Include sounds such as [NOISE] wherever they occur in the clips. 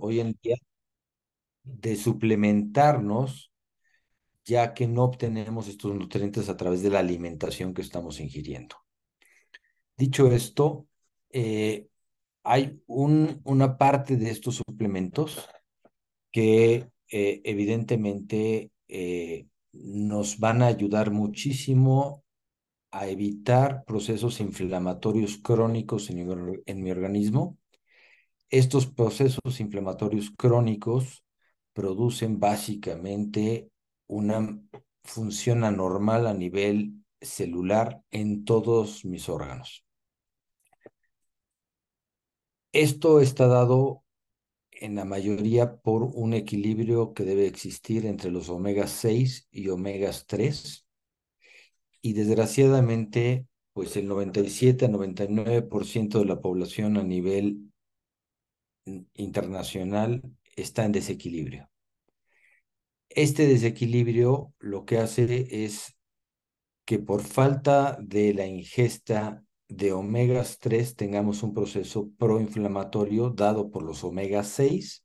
hoy en día de suplementarnos, ya que no obtenemos estos nutrientes a través de la alimentación que estamos ingiriendo. Dicho esto, eh, hay un, una parte de estos suplementos que eh, evidentemente eh, nos van a ayudar muchísimo a evitar procesos inflamatorios crónicos en mi organismo estos procesos inflamatorios crónicos producen básicamente una función anormal a nivel celular en todos mis órganos. Esto está dado en la mayoría por un equilibrio que debe existir entre los omega 6 y omegas 3. Y desgraciadamente, pues el 97 a 99% de la población a nivel internacional está en desequilibrio. Este desequilibrio lo que hace es que por falta de la ingesta de omegas 3 tengamos un proceso proinflamatorio dado por los omegas 6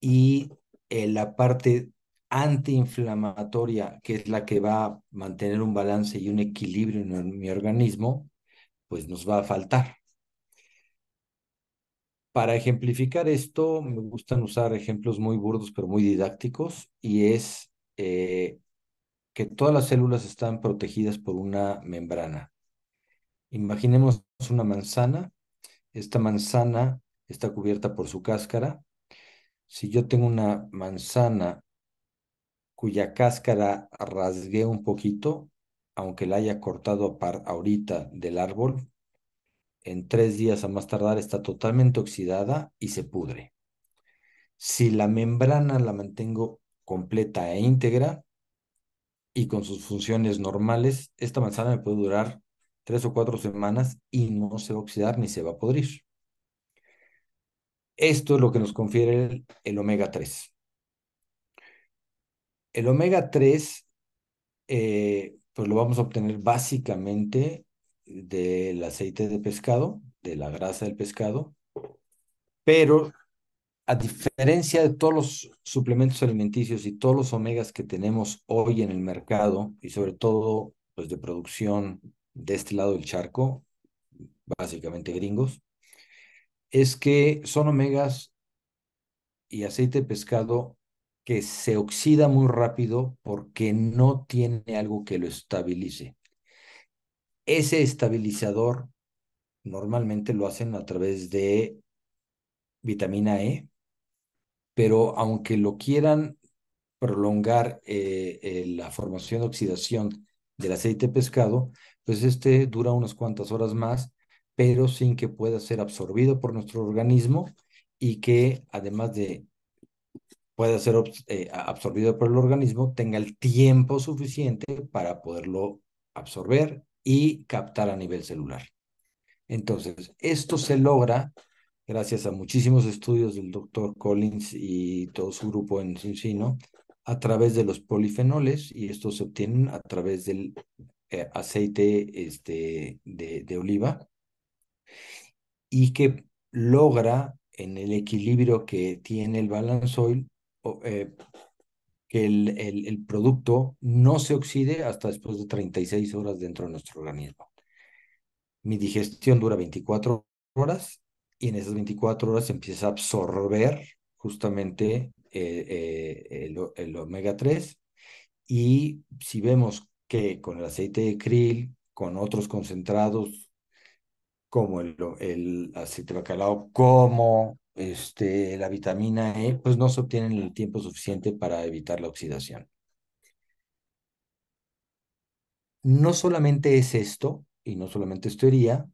y eh, la parte antiinflamatoria, que es la que va a mantener un balance y un equilibrio en mi organismo, pues nos va a faltar. Para ejemplificar esto, me gustan usar ejemplos muy burdos, pero muy didácticos, y es eh, que todas las células están protegidas por una membrana. Imaginemos una manzana. Esta manzana está cubierta por su cáscara. Si yo tengo una manzana cuya cáscara rasgué un poquito, aunque la haya cortado ahorita del árbol, en tres días a más tardar está totalmente oxidada y se pudre. Si la membrana la mantengo completa e íntegra y con sus funciones normales, esta manzana me puede durar tres o cuatro semanas y no se va a oxidar ni se va a podrir. Esto es lo que nos confiere el, omega 3. El omega 3, eh, pues lo vamos a obtener básicamente del aceite de pescado, de la grasa del pescado, pero a diferencia de todos los suplementos alimenticios y todos los omegas que tenemos hoy en el mercado, y sobre todo los pues, de producción de este lado del charco, básicamente gringos, es que son omegas y aceite de pescado que se oxida muy rápido porque no tiene algo que lo estabilice. Ese estabilizador normalmente lo hacen a través de vitamina E, pero aunque lo quieran prolongar eh, eh, la formación de oxidación del aceite pescado, pues este dura unas cuantas horas más, pero sin que pueda ser absorbido por nuestro organismo y que además de pueda ser eh, absorbido por el organismo, tenga el tiempo suficiente para poderlo absorber y captar a nivel celular. Entonces, esto se logra gracias a muchísimos estudios del doctor Collins y todo su grupo en sino a través de los polifenoles y estos se obtienen a través del eh, aceite este, de, oliva y que logra en el equilibrio que tiene el balance oil que el, producto no se oxide hasta después de 36 horas dentro de nuestro organismo. Mi digestión dura 24 horas y en esas 24 horas empieza a absorber justamente eh, eh, el, omega 3 y si vemos que con el aceite de krill, con otros concentrados como el, el aceite de bacalao, como este, la vitamina E, pues no se obtiene el tiempo suficiente para evitar la oxidación. No solamente es esto, y no solamente es teoría,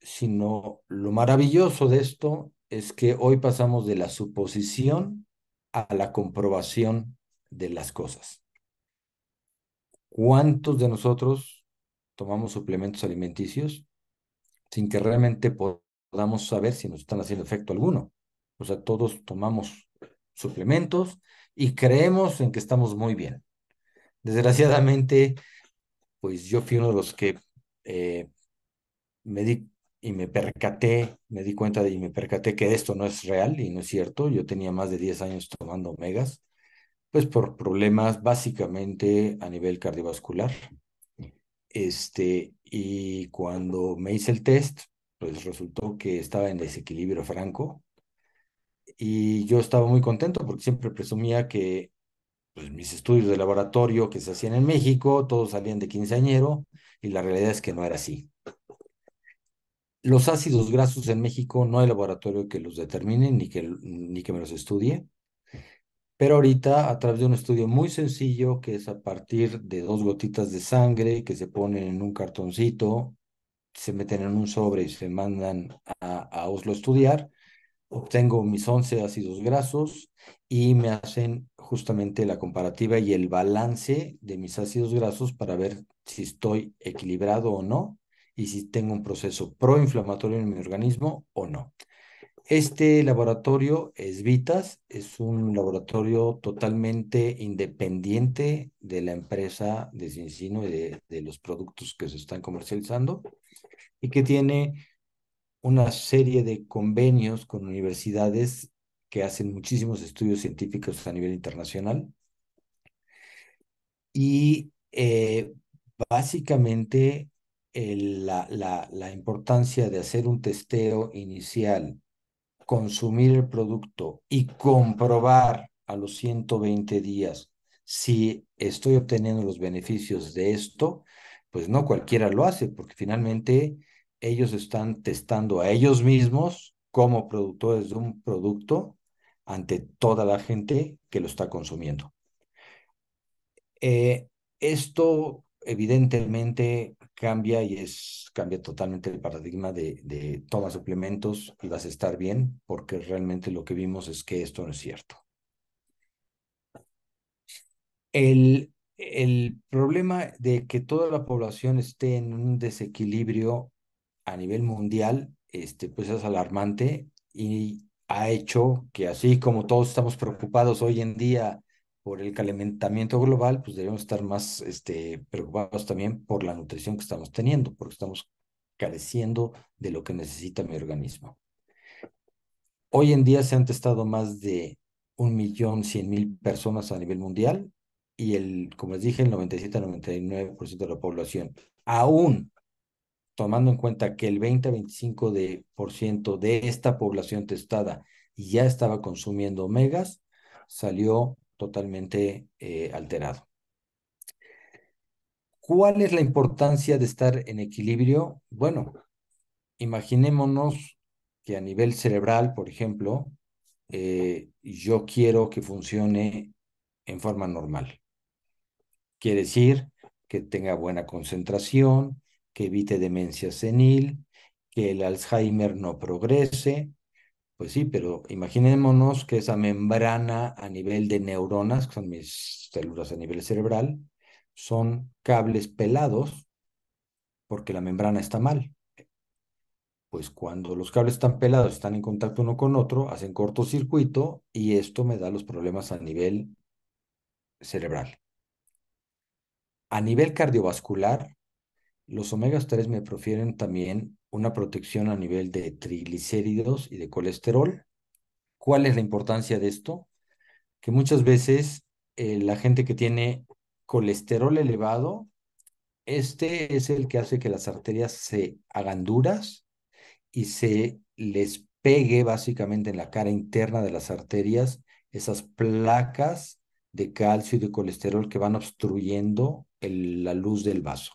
sino lo maravilloso de esto es que hoy pasamos de la suposición a la comprobación de las cosas. ¿Cuántos de nosotros tomamos suplementos alimenticios sin que realmente podamos saber si nos están haciendo efecto alguno? O sea, todos tomamos suplementos y creemos en que estamos muy bien. Desgraciadamente, pues yo fui uno de los que eh, me di y me percaté, me di cuenta y me percaté que esto no es real y no es cierto. Yo tenía más de 10 años tomando omegas, pues por problemas básicamente a nivel cardiovascular. Este, y cuando me hice el test, pues resultó que estaba en desequilibrio franco y yo estaba muy contento porque siempre presumía que pues, mis estudios de laboratorio que se hacían en México, todos salían de quinceañero y la realidad es que no era así. Los ácidos grasos en México no hay laboratorio que los determine ni que, ni que me los estudie, pero ahorita a través de un estudio muy sencillo que es a partir de dos gotitas de sangre que se ponen en un cartoncito, se meten en un sobre y se mandan a, a Oslo a estudiar, obtengo mis 11 ácidos grasos y me hacen justamente la comparativa y el balance de mis ácidos grasos para ver si estoy equilibrado o no y si tengo un proceso proinflamatorio en mi organismo o no. Este laboratorio es Vitas, es un laboratorio totalmente independiente de la empresa de Cincino y de, de los productos que se están comercializando y que tiene una serie de convenios con universidades que hacen muchísimos estudios científicos a nivel internacional. Y eh, básicamente la, la importancia de hacer un testeo inicial, consumir el producto y comprobar a los 120 días si estoy obteniendo los beneficios de esto, pues no cualquiera lo hace, porque finalmente ellos están testando a ellos mismos como productores de un producto ante toda la gente que lo está consumiendo. Eh, esto evidentemente cambia y es cambia totalmente el paradigma de, de toma suplementos las estar bien, porque realmente lo que vimos es que esto no es cierto. El, el problema de que toda la población esté en un desequilibrio a nivel mundial este, pues es alarmante y ha hecho que así como todos estamos preocupados hoy en día por el calentamiento global, pues debemos estar más este, preocupados también por la nutrición que estamos teniendo, porque estamos careciendo de lo que necesita mi organismo. Hoy en día se han testado más de un millón cien mil personas a nivel mundial y el, como les dije, el 97-99% de la población, aún tomando en cuenta que el 20-25% de, esta población testada ya estaba consumiendo omegas, salió totalmente eh, alterado. ¿Cuál es la importancia de estar en equilibrio? Bueno, imaginémonos que a nivel cerebral, por ejemplo, eh, yo quiero que funcione en forma normal. Quiere decir que tenga buena concentración, que evite demencia senil, que el Alzheimer no progrese. Pues sí, pero imaginémonos que esa membrana a nivel de neuronas, que son mis células a nivel cerebral, son cables pelados porque la membrana está mal. Pues cuando los cables están pelados, están en contacto uno con otro, hacen cortocircuito y esto me da los problemas a nivel cerebral. A nivel cardiovascular, los omegas 3 me profieren también una protección a nivel de triglicéridos y de colesterol. ¿Cuál es la importancia de esto? Que muchas veces eh, la gente que tiene colesterol elevado, este es el que hace que las arterias se hagan duras y se les pegue básicamente en la cara interna de las arterias esas placas de calcio y de colesterol que van obstruyendo la luz del vaso.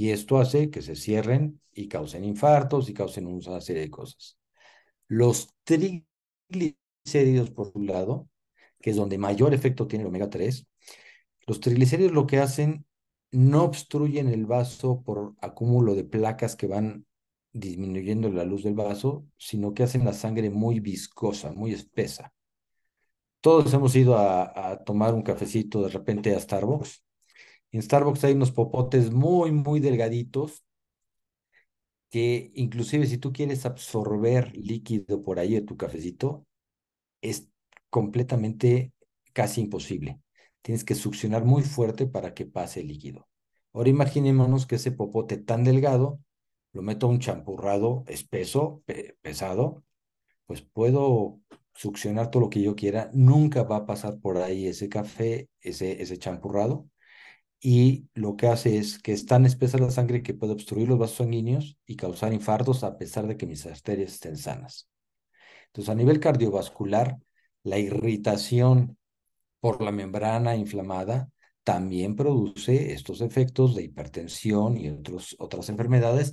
Y esto hace que se cierren y causen infartos y causen una serie de cosas. Los triglicéridos, por un lado, que es donde mayor efecto tiene el omega 3, los triglicéridos lo que hacen no obstruyen el vaso por acúmulo de placas que van disminuyendo la luz del vaso, sino que hacen la sangre muy viscosa, muy espesa. Todos hemos ido a, a tomar un cafecito de repente a Starbucks en Starbucks hay unos popotes muy, muy delgaditos que inclusive si tú quieres absorber líquido por ahí de tu cafecito, es completamente casi imposible. Tienes que succionar muy fuerte para que pase el líquido. Ahora imaginémonos que ese popote tan delgado lo meto a un champurrado espeso, pesado, pues puedo succionar todo lo que yo quiera, nunca va a pasar por ahí ese café, ese, ese champurrado, y lo que hace es que es tan espesa la sangre que puede obstruir los vasos sanguíneos y causar infartos a pesar de que mis arterias estén sanas. Entonces, a nivel cardiovascular, la irritación por la membrana inflamada también produce estos efectos de hipertensión y otras enfermedades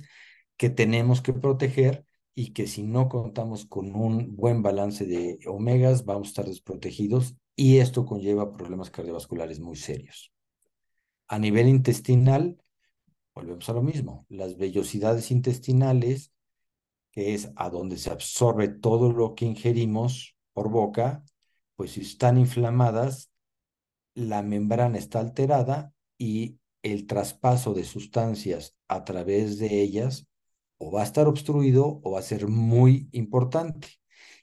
que tenemos que proteger y que si no contamos con un buen balance de omegas, vamos a estar desprotegidos y esto conlleva problemas cardiovasculares muy serios. A nivel intestinal, volvemos a lo mismo, las vellosidades intestinales, que es a donde se absorbe todo lo que ingerimos por boca, pues si están inflamadas, la membrana está alterada y el traspaso de sustancias a través de ellas o va a estar obstruido o va a ser muy importante.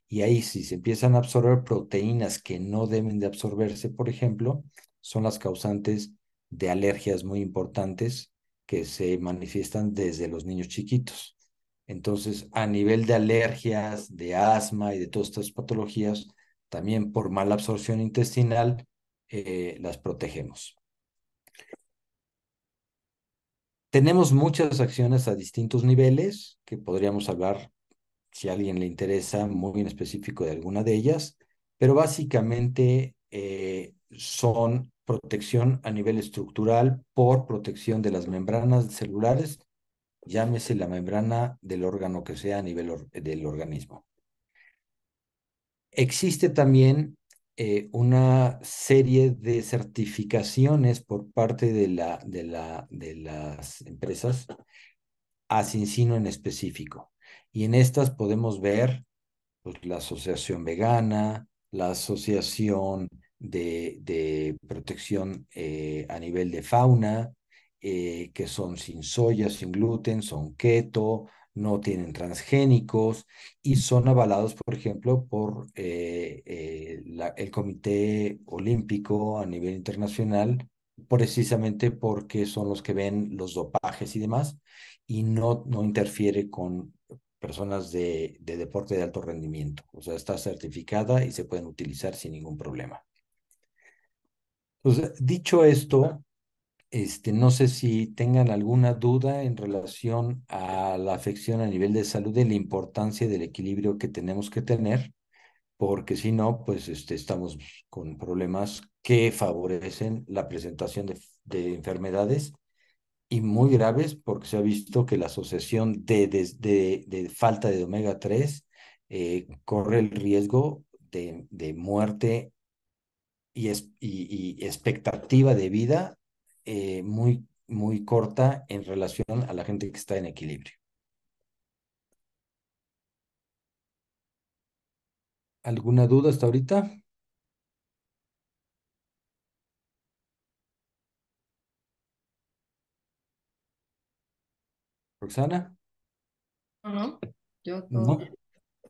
Y ahí si se empiezan a absorber proteínas que no deben de absorberse, por ejemplo, son las causantes de alergias muy importantes que se manifiestan desde los niños chiquitos. Entonces, a nivel de alergias, de asma y de todas estas patologías, también por mala absorción intestinal, eh, las protegemos. Tenemos muchas acciones a distintos niveles que podríamos hablar, si a alguien le interesa, muy en específico de alguna de ellas, pero básicamente eh, son protección a nivel estructural por protección de las membranas celulares, llámese la membrana del órgano que sea a nivel del organismo. Existe también eh, una serie de certificaciones por parte de, la, de, la, de las empresas a Cincino en específico. Y en estas podemos ver pues, la Asociación Vegana, la Asociación de, protección eh, a nivel de fauna, eh, que son sin soya, sin gluten, son keto, no tienen transgénicos y son avalados, por ejemplo, por eh, el Comité Olímpico a nivel internacional, precisamente porque son los que ven los dopajes y demás y no, no interfiere con personas de, de, deporte de alto rendimiento. O sea, está certificada y se pueden utilizar sin ningún problema. Pues, dicho esto, este, no sé si tengan alguna duda en relación a la afección a nivel de salud y la importancia del equilibrio que tenemos que tener, porque si no, pues este, estamos con problemas que favorecen la presentación de, enfermedades y muy graves, porque se ha visto que la asociación de, de, falta de omega 3 eh, corre el riesgo de muerte y, es, y, expectativa de vida eh, muy, muy corta en relación a la gente que está en equilibrio. ¿Alguna duda hasta ahorita? Roxana? yo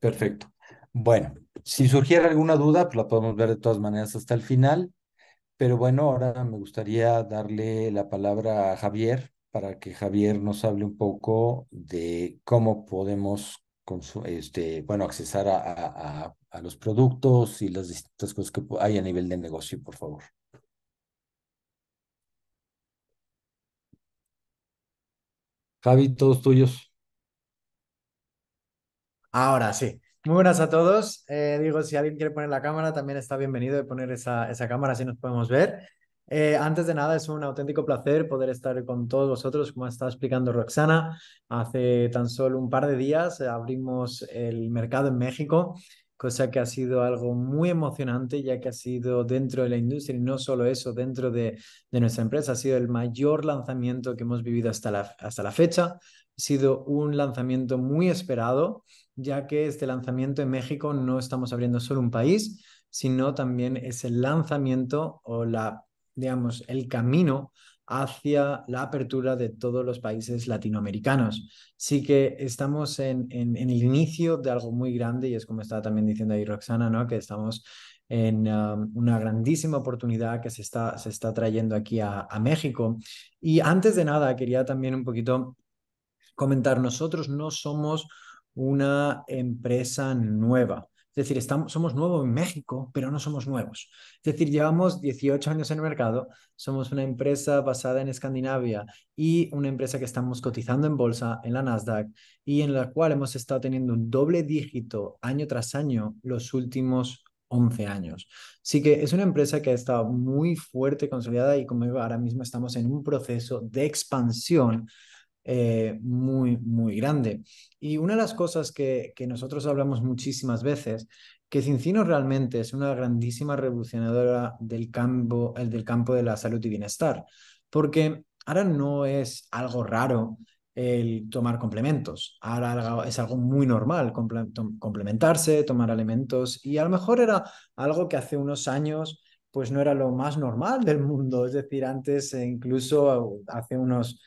Perfecto. Bueno, si surgiera alguna duda, pues la podemos ver de todas maneras hasta el final. Pero bueno, ahora me gustaría darle la palabra a Javier para que Javier nos hable un poco de cómo podemos este, bueno, accesar a, a, los productos y las distintas cosas que hay a nivel de negocio, por favor. Javi, todos tuyos. Ahora sí. Muy buenas a todos. Eh, digo, si alguien quiere poner la cámara, también está bienvenido de poner esa, esa cámara, así nos podemos ver. Eh, antes de nada, es un auténtico placer poder estar con todos vosotros, como está explicando Roxana. Hace tan solo un par de días abrimos el mercado en México, cosa que ha sido algo muy emocionante, ya que ha sido dentro de la industria y no solo eso, dentro de, de nuestra empresa, ha sido el mayor lanzamiento que hemos vivido hasta la, hasta la fecha. Ha sido un lanzamiento muy esperado ya que este lanzamiento en México no estamos abriendo solo un país, sino también es el lanzamiento o la, digamos, el camino hacia la apertura de todos los países latinoamericanos. Sí que estamos en, en, el inicio de algo muy grande y es como estaba también diciendo ahí Roxana, ¿no? que estamos en um, una grandísima oportunidad que se está, se está trayendo aquí a México. Y antes de nada, quería también un poquito comentar, nosotros no somos una empresa nueva. Es decir, estamos, somos nuevos en México, pero no somos nuevos. Es decir, llevamos 18 años en el mercado, somos una empresa basada en Escandinavia y una empresa que estamos cotizando en bolsa en la Nasdaq y en la cual hemos estado teniendo un doble dígito año tras año los últimos 11 años. Así que es una empresa que ha estado muy fuerte, consolidada y como digo, ahora mismo estamos en un proceso de expansión eh, muy, muy grande. Y una de las cosas que, nosotros hablamos muchísimas veces, que Cincino realmente es una grandísima revolucionadora del campo, el del campo de la salud y bienestar, porque ahora no es algo raro el tomar complementos. Ahora es algo muy normal complementarse, tomar alimentos y a lo mejor era algo que hace unos años pues no era lo más normal del mundo. Es decir, antes eh, incluso hace unos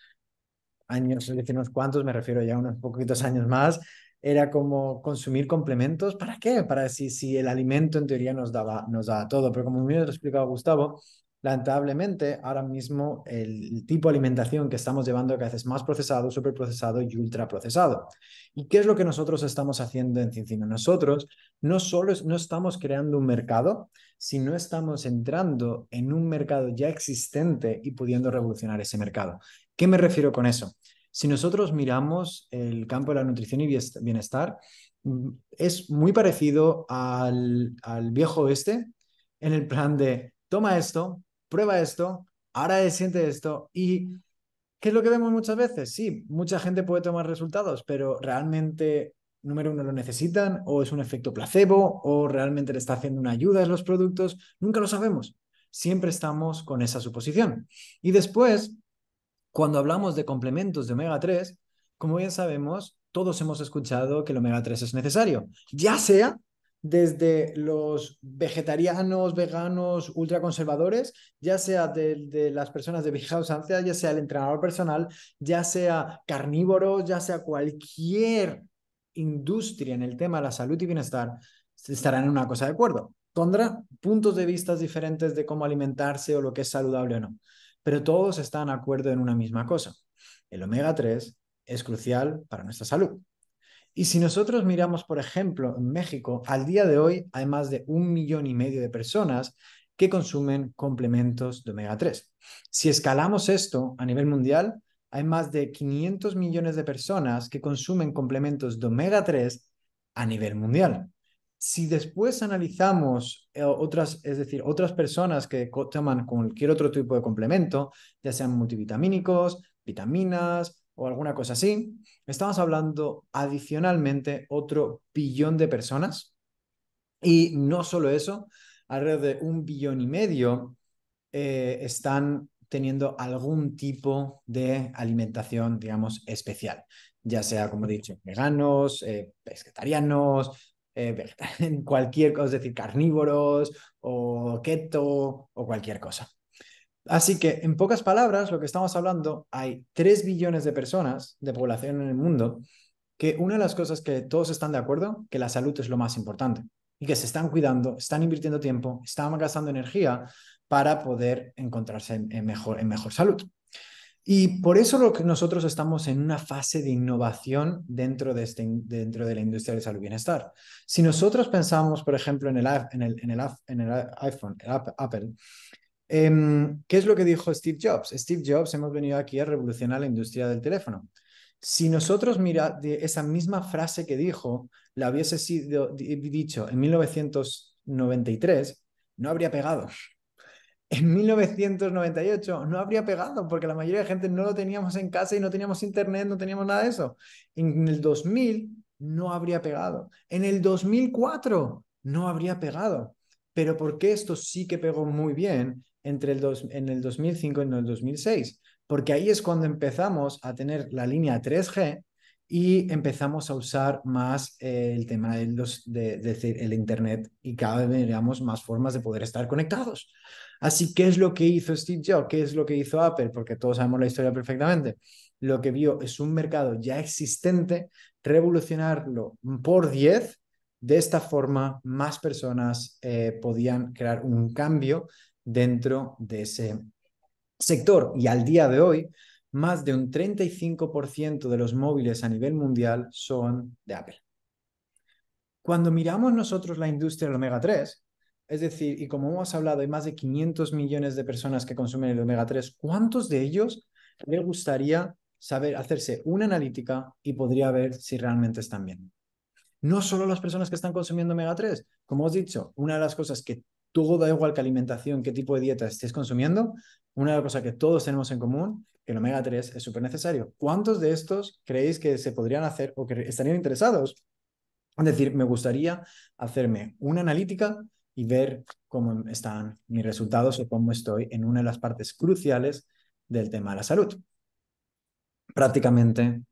años, decir, unos cuantos, me refiero ya a unos poquitos años más, era como consumir complementos. ¿Para qué? Para si, si el alimento en teoría nos daba, nos todo. Pero como me lo explicaba Gustavo, lamentablemente ahora mismo el tipo de alimentación que estamos llevando cada vez más procesado, procesado y ultra procesado ¿Y qué es lo que nosotros estamos haciendo en Cincino? Nosotros no solo no estamos creando un mercado, sino estamos entrando en un mercado ya existente y pudiendo revolucionar ese mercado. ¿Qué me refiero con eso? Si nosotros miramos el campo de la nutrición y bienestar, mm, es muy parecido al, viejo oeste en el plan de toma esto, prueba esto, ahora siente esto y ¿qué es lo que vemos muchas veces? Sí, mucha gente puede tomar resultados, pero realmente número uno lo necesitan o es un efecto placebo o realmente le está haciendo una ayuda a los productos, nunca lo sabemos. Siempre estamos con esa suposición. Y después cuando hablamos de complementos de omega 3, como bien sabemos, todos hemos escuchado que el omega 3 es necesario, ya sea desde los vegetarianos, veganos, ultraconservadores, ya sea de, las personas de viejas ansias, ya sea el entrenador personal, ya sea carnívoros, ya sea cualquier industria en el tema de la salud y bienestar, estarán en una cosa de acuerdo. Pondrá puntos de vista diferentes de cómo alimentarse o lo que es saludable o no pero todos están de acuerdo en una misma cosa. El omega 3 es crucial para nuestra salud. Y si nosotros miramos, por ejemplo, en México, al día de hoy hay más de un millón y medio de personas que consumen complementos de omega 3. Si escalamos esto a nivel mundial, hay más de 500 millones de personas que consumen complementos de omega 3 a nivel mundial si después analizamos eh, otras, es decir, otras personas que toman cualquier otro tipo de complemento, ya sean multivitamínicos, vitaminas o alguna cosa así, estamos hablando adicionalmente otro billón de personas. Y no solo eso, alrededor de un billón y medio eh, están teniendo algún tipo de alimentación, digamos, especial, ya sea, como he dicho, veganos, eh, vegetarianos en eh, [LAUGHS] cualquier cosa, es decir, carnívoros o keto o cualquier cosa. Así que, en pocas palabras, lo que estamos hablando, hay 3 billones de personas de población en el mundo que una de las cosas que todos están de acuerdo, que la salud es lo más importante y que se están cuidando, están invirtiendo tiempo, están gastando energía para poder encontrarse en mejor, en mejor salud. Y por eso lo que nosotros estamos en una fase de innovación dentro de, este, dentro de la industria de salud y bienestar. Si nosotros pensamos, por ejemplo, en el, en el, iPhone, Apple, em, ¿qué es lo que dijo Steve Jobs? Steve Jobs, hemos venido aquí a revolucionar la industria del teléfono. Si nosotros mira esa misma frase que dijo, la hubiese sido dicho en 1993, no habría pegado en 1998 no habría pegado porque la mayoría de gente no lo teníamos en casa y no teníamos internet, no teníamos nada de eso. En el 2000 no habría pegado. En el 2004 no habría pegado. Pero por qué esto sí que pegó muy bien entre el en el 2005 y en el 2006? Porque ahí es cuando empezamos a tener la línea 3G y empezamos a usar más eh, el tema del Internet y cada vez teníamos más formas de poder estar conectados. Así, ¿qué es lo que hizo Steve Jobs? ¿Qué es lo que hizo Apple? Porque todos sabemos la historia perfectamente. Lo que vio es un mercado ya existente, revolucionarlo por 10. De esta forma, más personas eh, podían crear un cambio dentro de ese sector. Y al día de hoy, más de un 35% de los móviles a nivel mundial son de Apple. Cuando miramos nosotros la industria del omega 3, es decir, y como hemos hablado, hay más de 500 millones de personas que consumen el omega 3. ¿Cuántos de ellos le gustaría saber hacerse una analítica y podría ver si realmente están bien? No solo las personas que están consumiendo omega 3. Como os he dicho, una de las cosas que todo da igual que alimentación, qué tipo de dieta estés consumiendo, una de las cosas que todos tenemos en común, que el omega 3 es súper necesario. ¿Cuántos de estos creéis que se podrían hacer o que estarían interesados? Es decir, me gustaría hacerme una analítica y ver cómo están mis resultados o cómo estoy en una de las partes cruciales del tema de la salud. Prácticamente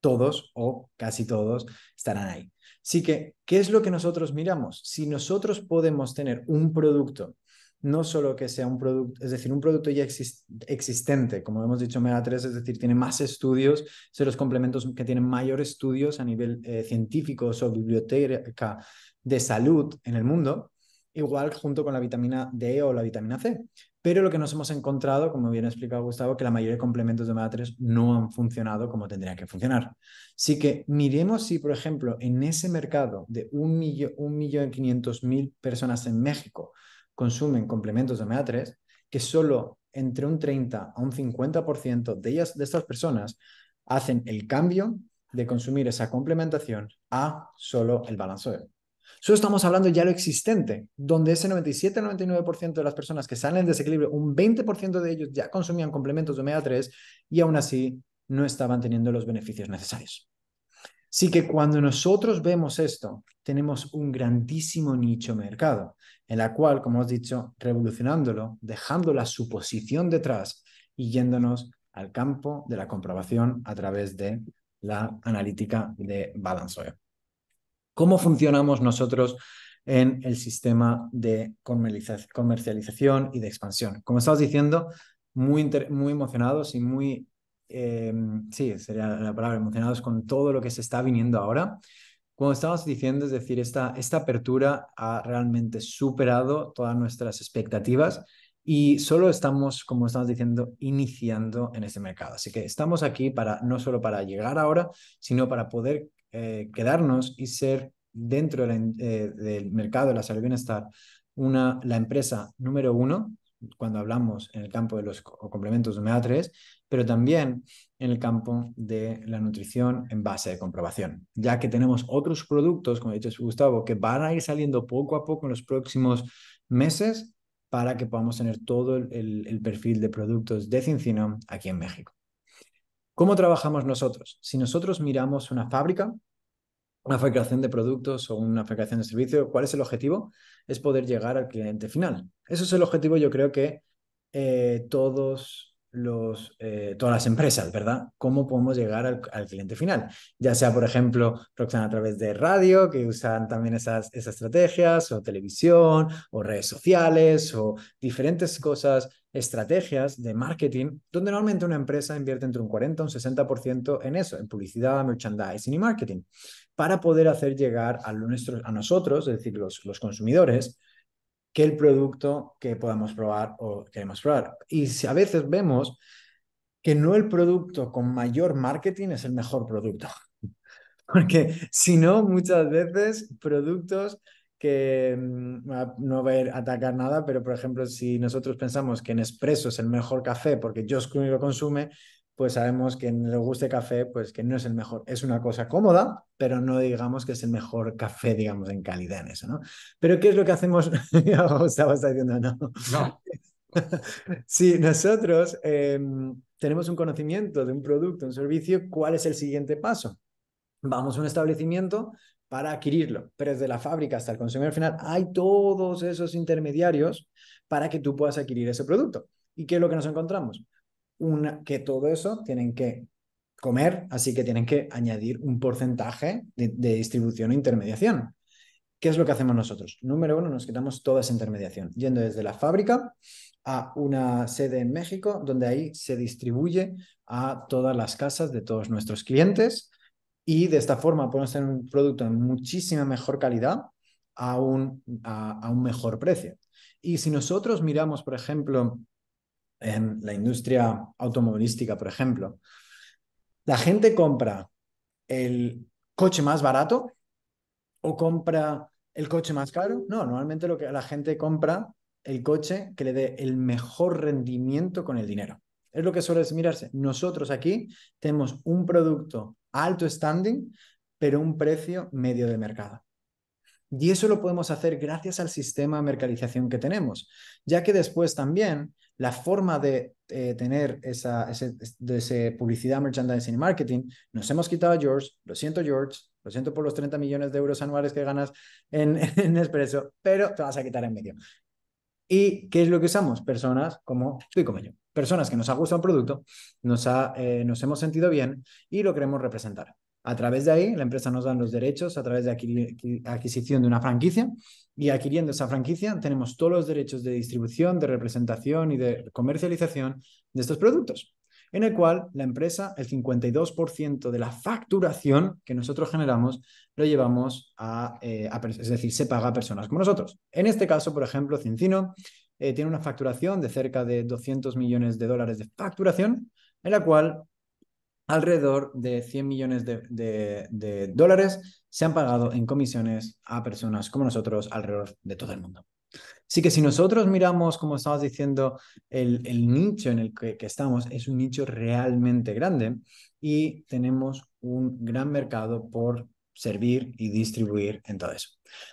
todos o casi todos estarán ahí. Así que, ¿qué es lo que nosotros miramos? Si nosotros podemos tener un producto, no solo que sea un producto, es decir, un producto ya existente, como hemos dicho, Mega 3, es decir, tiene más estudios, es de los complementos que tienen mayor estudios a nivel eh, científico o biblioteca de salud en el mundo, igual junto con la vitamina D o la vitamina C. Pero lo que nos hemos encontrado, como bien ha explicado Gustavo, que la mayoría de complementos de omega 3 no han funcionado como tendrían que funcionar. Así que miremos si, por ejemplo, en ese mercado de 1.500.000 personas en México consumen complementos de omega 3, que solo entre un 30 a un 50% de, ellas, de estas personas hacen el cambio de consumir esa complementación a solo el balanceo. Solo estamos hablando ya de lo existente, donde ese 97-99% de las personas que salen de desequilibrio, un 20% de ellos ya consumían complementos de omega 3 y aún así no estaban teniendo los beneficios necesarios. Así que cuando nosotros vemos esto, tenemos un grandísimo nicho mercado, en la cual, como has dicho, revolucionándolo, dejando la suposición detrás y yéndonos al campo de la comprobación a través de la analítica de Balanceo cómo funcionamos nosotros en el sistema de comercialización y de expansión. Como estabas diciendo, muy, muy emocionados y muy, em, sí, sería la palabra, emocionados con todo lo que se está viniendo ahora. Como estabas diciendo, es decir, esta, esta apertura ha realmente superado todas nuestras expectativas y solo estamos, como estamos diciendo, iniciando en este mercado. Así que estamos aquí para no solo para llegar ahora, sino para poder eh, quedarnos y ser dentro eh, del mercado de la salud y bienestar una, la empresa número uno cuando hablamos en el campo de los complementos de omega 3, pero también en el campo de la nutrición en base de comprobación, ya que tenemos otros productos, como ha dicho Gustavo, que van a ir saliendo poco a poco en los próximos meses para que podamos tener todo el, perfil de productos de Cincinum aquí en México. ¿Cómo trabajamos nosotros? Si nosotros miramos una fábrica, una fabricación de productos o una fabricación de servicio, ¿cuál es el objetivo? Es poder llegar al cliente final. Eso es el objetivo, yo creo que eh, todos eh, todas las empresas, ¿verdad? ¿Cómo podemos llegar al, cliente final? Ya sea, por ejemplo, Roxana a través de radio, que usan también esas, esas estrategias, o televisión, o redes sociales, o diferentes cosas, estrategias de marketing, donde normalmente una empresa invierte entre un 40 y un 60% en eso, en publicidad, merchandising y marketing, para poder hacer llegar a, nuestro, a nosotros, es decir, los consumidores, que el producto que podamos probar o queremos probar. Y si a veces vemos que no el producto con mayor marketing es el mejor producto. [LAUGHS] Porque si no, muchas veces productos que mm, no va a atacar nada, pero por ejemplo, si nosotros pensamos que Nespresso es el mejor café porque Josh Clooney lo consume, pues sabemos que le guste café, pues que no es el mejor. Es una cosa cómoda, pero no digamos que es el mejor café, digamos, en calidad en eso, ¿no? Pero ¿qué es lo que hacemos? [LAUGHS] diciendo, no. si [LAUGHS] nosotros em, tenemos un conocimiento de un producto, un servicio, ¿cuál es el siguiente paso? Vamos a un establecimiento para adquirirlo, pero desde la fábrica hasta el consumidor final hay todos esos intermediarios para que tú puedas adquirir ese producto. ¿Y qué es lo que nos encontramos? que todo eso tienen que comer, así que tienen que añadir un porcentaje de, distribución e intermediación. ¿Qué es lo que hacemos nosotros? Número uno, nos quitamos toda esa intermediación, yendo desde la fábrica a una sede en México, donde ahí se distribuye a todas las casas de todos nuestros clientes y de esta forma podemos tener un producto de muchísima mejor calidad a un, a un mejor precio. Y si nosotros miramos, por ejemplo, en la industria automovilística, por ejemplo, la gente compra el coche más barato o compra el coche más caro. No, normalmente lo que la gente compra el coche que le dé el mejor rendimiento con el dinero. Es lo que suele mirarse. Nosotros aquí tenemos un producto alto standing, pero un precio medio de mercado. Y eso lo podemos hacer gracias al sistema de mercadización que tenemos, ya que después también la forma de eh, tener esa ese, publicidad, merchandising y marketing, nos hemos quitado a George, lo siento George, lo siento por los 30 millones de euros anuales que ganas en, [LAUGHS] en espresso pero te vas a quitar en medio. ¿Y qué es lo que usamos? Personas como tú como yo. Personas que nos ha gustado un producto, nos, eh, nos hemos sentido bien y lo queremos representar. A través de ahí, la empresa nos da los derechos a través de adquisición de una franquicia y adquiriendo esa franquicia tenemos todos los derechos de distribución, de representación y de comercialización de estos productos, en el cual la empresa, el 52% de la facturación que nosotros generamos, lo llevamos a, eh, es decir, se paga a personas como nosotros. En este caso, por ejemplo, Cincino eh, tiene una facturación de cerca de 200 millones de dólares de facturación, en la cual alrededor de 100 millones de, dólares se han pagado en comisiones a personas como nosotros alrededor de todo el mundo. Así que si nosotros miramos, como estabas diciendo, el, nicho en el que, que, estamos, es un nicho realmente grande y tenemos un gran mercado por servir y distribuir en todo eso.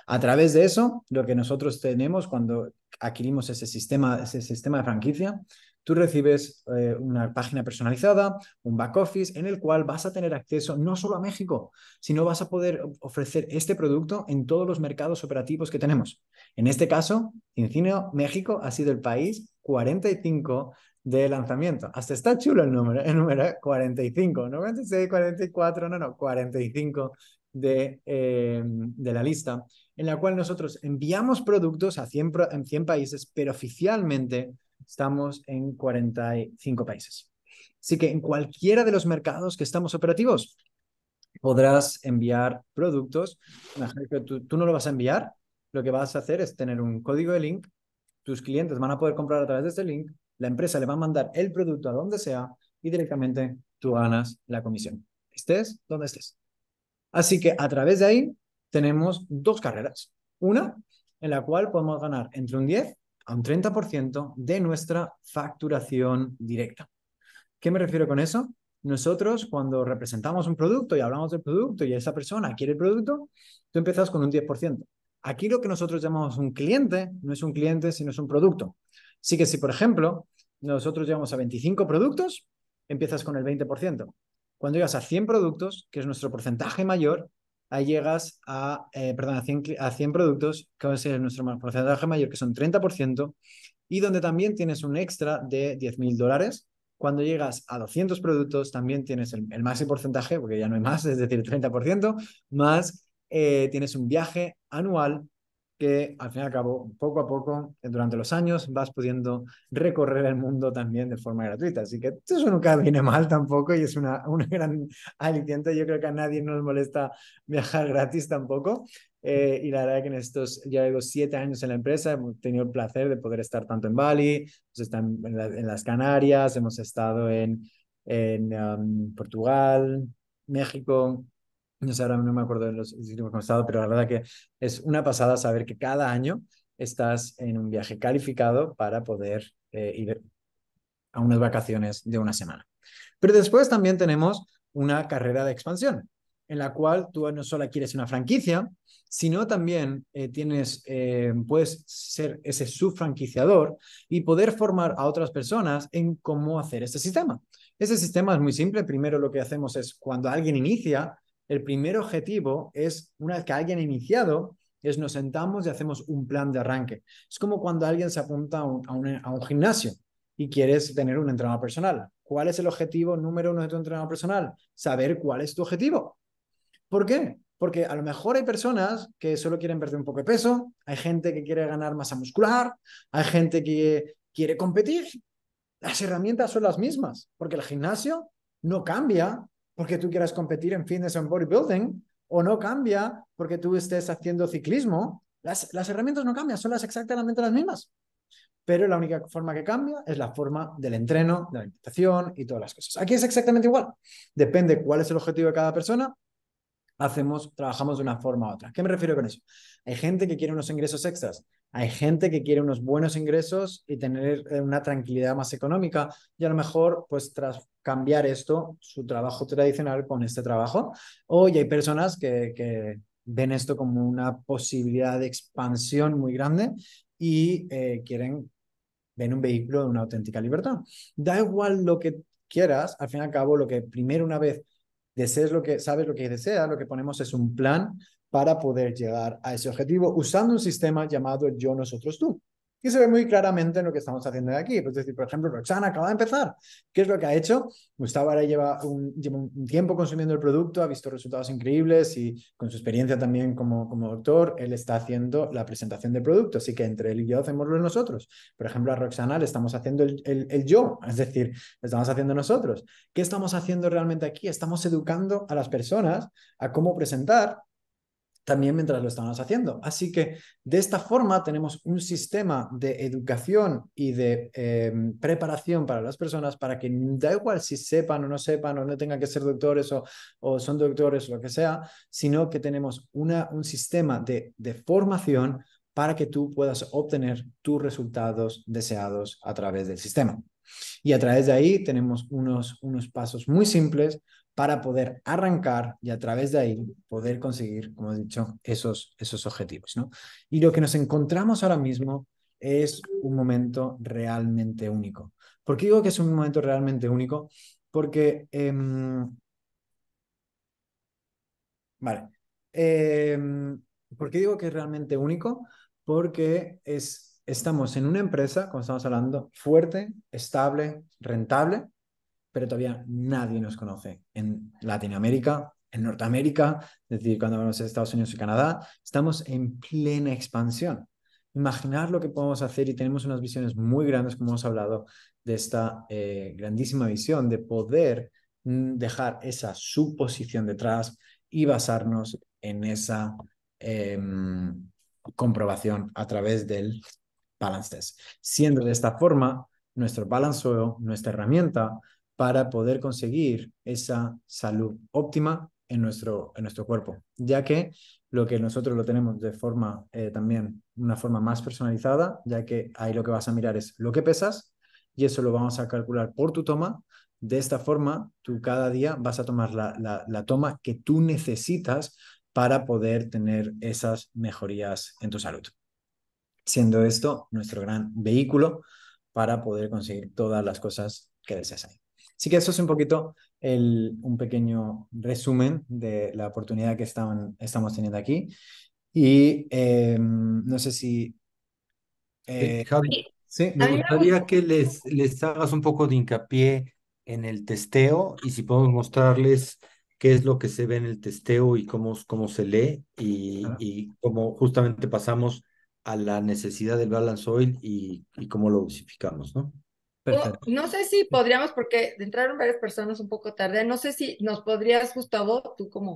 A través de eso, lo que nosotros tenemos cuando adquirimos ese sistema, ese sistema de franquicia, Tú recibes eh, una página personalizada, un back office, en el cual vas a tener acceso no solo a México, sino vas a poder ofrecer este producto en todos los mercados operativos que tenemos. En este caso, Incineo México ha sido el país 45 de lanzamiento. Hasta está chulo el número, el número 45, 96, 44, no, no, 45 de, eh, de, la lista, en la cual nosotros enviamos productos a 100, en 100 países, pero oficialmente Estamos en 45 países. Así que en cualquiera de los mercados que estamos operativos, podrás enviar productos. que tú, tú no lo vas a enviar. Lo que vas a hacer es tener un código de link. Tus clientes van a poder comprar a través de este link. La empresa le va a mandar el producto a donde sea y directamente tú ganas la comisión. Estés donde estés. Así que a través de ahí tenemos dos carreras. Una en la cual podemos ganar entre un 10 a un 30% de nuestra facturación directa. ¿Qué me refiero con eso? Nosotros cuando representamos un producto y hablamos del producto y esa persona quiere el producto, tú empiezas con un 10%. Aquí lo que nosotros llamamos un cliente no es un cliente, sino es un producto. Así que si, por ejemplo, nosotros llevamos a 25 productos, empiezas con el 20%. Cuando llegas a 100 productos, que es nuestro porcentaje mayor, ahí llegas a, eh, a 100, productos, que va a ser nuestro porcentaje mayor, que son 30%, y donde también tienes un extra de 10.000 mil dólares. Cuando llegas a 200 productos, también tienes el, máximo porcentaje, porque ya no hay más, es decir, 30%, más eh, tienes un viaje anual que al fin y al cabo, poco a poco, durante los años, vas pudiendo recorrer el mundo también de forma gratuita. Así que eso nunca viene mal tampoco y es una, una gran [LAUGHS] aliciente. Yo creo que a nadie nos molesta viajar gratis tampoco. Eh, y la verdad que en estos, ya digo, siete años en la empresa, hemos tenido el placer de poder estar tanto en Bali, en, las Canarias, hemos estado en, en um, Portugal, México, no sé, ahora no me acuerdo de los cómo estado, pero la verdad que es una pasada saber que cada año estás en un viaje calificado para poder eh, ir a unas vacaciones de una semana. Pero después también tenemos una carrera de expansión, en la cual tú no solo quieres una franquicia, sino también eh, tienes, eh, puedes ser ese sub-franquiciador y poder formar a otras personas en cómo hacer este sistema. Ese sistema es muy simple. Primero lo que hacemos es cuando alguien inicia, el primer objetivo es, una vez que alguien ha iniciado, es nos sentamos y hacemos un plan de arranque. Es como cuando alguien se apunta a un, gimnasio y quieres tener un entrenador personal. ¿Cuál es el objetivo número uno de tu entrenador personal? Saber cuál es tu objetivo. ¿Por qué? Porque a lo mejor hay personas que solo quieren perder un poco de peso, hay gente que quiere ganar masa muscular, hay gente que quiere competir. Las herramientas son las mismas, porque el gimnasio no cambia porque tú quieras competir en fitness o en bodybuilding o no cambia porque tú estés haciendo ciclismo. Las, las herramientas no cambian, son las exactamente las mismas. Pero la única forma que cambia es la forma del entreno, de la alimentación y todas las cosas. Aquí es exactamente igual. Depende cuál es el objetivo de cada persona, hacemos, trabajamos de una forma u otra. ¿Qué me refiero con eso? Hay gente que quiere unos ingresos extras, hay gente que quiere unos buenos ingresos y tener eh, una tranquilidad más económica y a lo mejor pues tras cambiar esto, su trabajo tradicional con este trabajo. O ya hay personas que, ven esto como una posibilidad de expansión muy grande y eh, quieren, ven un vehículo de una auténtica libertad. Da igual lo que quieras, al fin y al cabo lo que primero una vez desees lo que, sabes lo que deseas, lo que ponemos es un plan para poder llegar a ese objetivo usando un sistema llamado yo, nosotros, tú. Y se ve muy claramente lo que estamos haciendo de aquí. Pues, es decir, por ejemplo, Roxana acaba de empezar. ¿Qué es lo que ha hecho? Gustavo ahora lleva un, tiempo consumiendo el producto, ha visto resultados increíbles y con su experiencia también como, como doctor, él está haciendo la presentación del producto. Así que entre él y yo hacemoslo nosotros. Por ejemplo, a Roxana le estamos haciendo el, el yo, es decir, lo estamos haciendo nosotros. ¿Qué estamos haciendo realmente aquí? Estamos educando a las personas a cómo presentar también mientras lo estamos haciendo. Así que de esta forma tenemos un sistema de educación y de em, preparación para las personas para que da igual si sepan o no sepan o no tengan que ser doctores o, son doctores o lo que sea, sino que tenemos una, un sistema de formación para que tú puedas obtener tus resultados deseados a través del sistema. Y a través de ahí tenemos unos, unos pasos muy simples para poder arrancar y a través de ahí poder conseguir, como he dicho, esos, esos objetivos. ¿no? Y lo que nos encontramos ahora mismo es un momento realmente único. ¿Por qué digo que es un momento realmente único? Porque, em, vale, em, ¿por qué digo que es realmente único? Porque es estamos en una empresa, como estamos hablando, fuerte, estable, rentable, pero todavía nadie nos conoce en Latinoamérica, en Norteamérica, es decir, cuando hablamos de Estados Unidos y Canadá, estamos en plena expansión. Imaginar lo que podemos hacer y tenemos unas visiones muy grandes, como hemos hablado, de esta eh, grandísima visión de poder mm, dejar esa suposición detrás y basarnos en esa em, comprobación a través del siendo de esta forma nuestro balanceo, nuestra herramienta para poder conseguir esa salud óptima en nuestro, en nuestro cuerpo, ya que lo que nosotros lo tenemos de forma eh, también, una forma más personalizada, ya que ahí lo que vas a mirar es lo que pesas y eso lo vamos a calcular por tu toma. De esta forma, tú cada día vas a tomar la toma que tú necesitas para poder tener esas mejorías en tu salud siendo esto nuestro gran vehículo para poder conseguir todas las cosas que deseas ahí. Así que eso es un poquito el, un pequeño resumen de la oportunidad que estamos teniendo aquí. Y eh, no sé si... Eh, eh, Javi, sí, me gustaría que les, les hagas un poco de hincapié en el testeo y si podemos mostrarles qué es lo que se ve en el testeo y cómo, cómo se lee y, y cómo justamente pasamos a la necesidad del balance oil y, y cómo lo dosificamos, ¿no? No sé si podríamos, porque entraron varias personas un poco tarde, no sé si nos podrías, Gustavo, tú como